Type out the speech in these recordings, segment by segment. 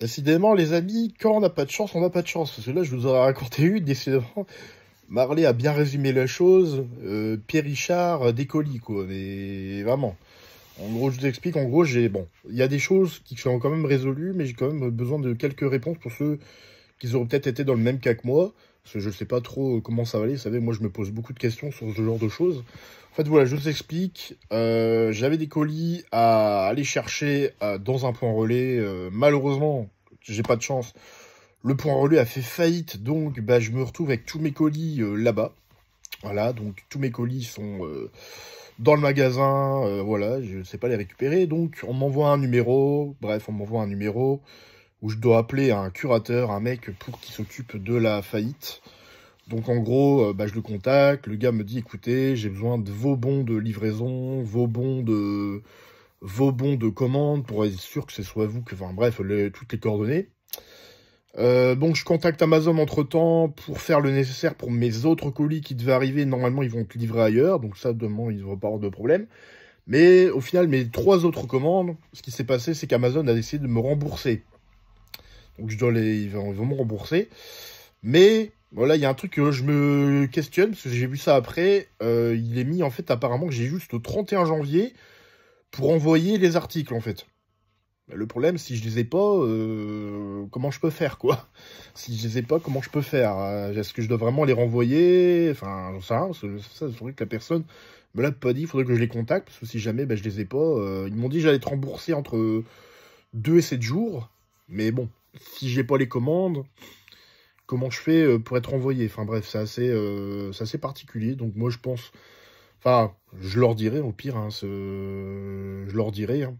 Décidément, les amis, quand on n'a pas de chance, on n'a pas de chance. Parce que là, je vous aurais raconté une, décidément. Marley a bien résumé la chose. Euh, Pierre Richard, euh, décolis, quoi. Mais vraiment. En gros, je vous explique. En gros, j'ai. Bon, il y a des choses qui sont quand même résolues, mais j'ai quand même besoin de quelques réponses pour ceux qu'ils auraient peut-être été dans le même cas que moi. je ne sais pas trop comment ça va aller. Vous savez, moi, je me pose beaucoup de questions sur ce genre de choses. En fait, voilà, je vous explique. Euh, j'avais des colis à aller chercher euh, dans un point relais. Euh, malheureusement, j'ai pas de chance. Le point relais a fait faillite, donc bah, je me retrouve avec tous mes colis là-bas. Voilà, donc tous mes colis sont dans le magasin. voilà, je ne sais pas les récupérer. Donc, on m'envoie un numéro. Bref, on m'envoie un numéro où je dois appeler un curateur, un mec pour qu'il s'occupe de la faillite. Donc en gros, euh, bah, je le contacte, le gars me dit écoutez, j'ai besoin de vos bons de livraison, vos bons de vos bons de commande pour être sûr que ce soit vous que enfin bref, toutes les coordonnées. Euh, donc je contacte Amazon entre temps pour faire le nécessaire pour mes autres colis qui devaient arriver. Normalement ils vont te livrer ailleurs, donc ça demain ils ne vont pas avoir de problème. Mais au final mes trois autres commandes, ce qui s'est passé c'est qu'Amazon a décidé de me rembourser. Donc je dois les, ils vont, me rembourser. Mais voilà, il y a un truc que je me questionne, parce que j'ai vu ça après. Euh, il est mis, en fait, apparemment, que j'ai juste au 31 janvier pour envoyer les articles, en fait. Bah, le problème, si je les ai pas, comment je peux faire, quoi Si je les ai pas, comment je peux faire Est-ce que je dois vraiment les renvoyer Enfin, ça, ça c'est vrai que la personne me l'a pas dit. Il faudrait que je les contacte, parce que si jamais ben, je les ai pas, euh, ils m'ont dit que j'allais être remboursé entre 2 et 7 jours. Mais bon, si j'ai pas les commandes, comment je fais euh, pour être envoyé Enfin bref, euh, c'est assez, particulier. Donc moi, je pense... Enfin, je leur dirai au pire, hein, je leur dirai hein,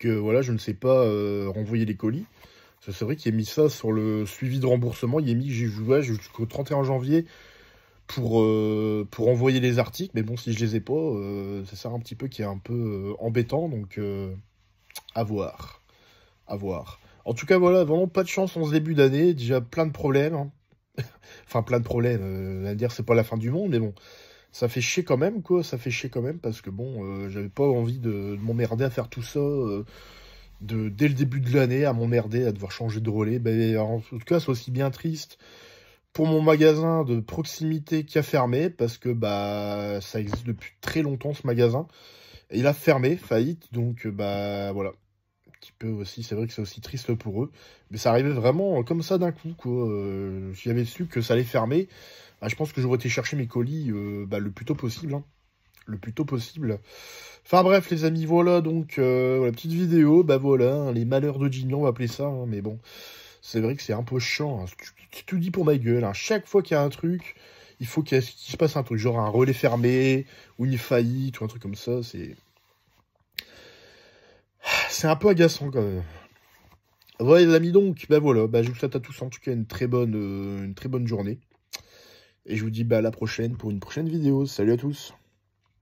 que voilà, je ne sais pas euh, renvoyer les colis. C'est vrai qu'il a mis ça sur le suivi de remboursement. Il a mis jusqu'au 31 janvier pour, envoyer les articles. Mais bon, si je les ai pas, ça c'est ça un petit peu qui est un peu embêtant. Donc, à voir. À voir. En tout cas, voilà, vraiment pas de chance en ce début d'année. Déjà plein de problèmes. Hein. enfin, plein de problèmes. Euh, à dire, c'est pas la fin du monde, mais bon. Ça fait chier quand même, quoi. Ça fait chier quand même parce que bon, euh, j'avais pas envie de, m'emmerder à faire tout ça. Euh, de, dès le début de l'année, à m'emmerder, à devoir changer de relais. Ben, en tout cas, c'est aussi bien triste pour mon magasin de proximité qui a fermé, parce que bah ça existe depuis très longtemps ce magasin. Et il a fermé, faillite, donc bah voilà aussi. C'est vrai que c'est aussi triste pour eux. Mais ça arrivait vraiment euh, comme ça d'un coup. Quoi. j'avais euh, su que ça allait fermer, bah, je pense que j'aurais été chercher mes colis euh, bah, le plus tôt possible. Hein. Le plus tôt possible. Enfin bref, les amis, voilà donc la petite vidéo. Bah voilà, hein, les malheurs de Jimmy, on va appeler ça. Hein, mais bon, c'est vrai que c'est un peu chiant. Tu, te dis pour ma gueule. Chaque fois qu'il y a un truc, il faut qu'il se passe un truc, genre un relais fermé ou une faillite ou un truc comme ça. C'est c'est un peu agaçant quand même. Bah, voilà les amis donc, ben voilà, je vous souhaite à tous en tout cas une très bonne, euh, une très bonne journée. Et je vous dis bah, à la prochaine pour une prochaine vidéo. Salut à tous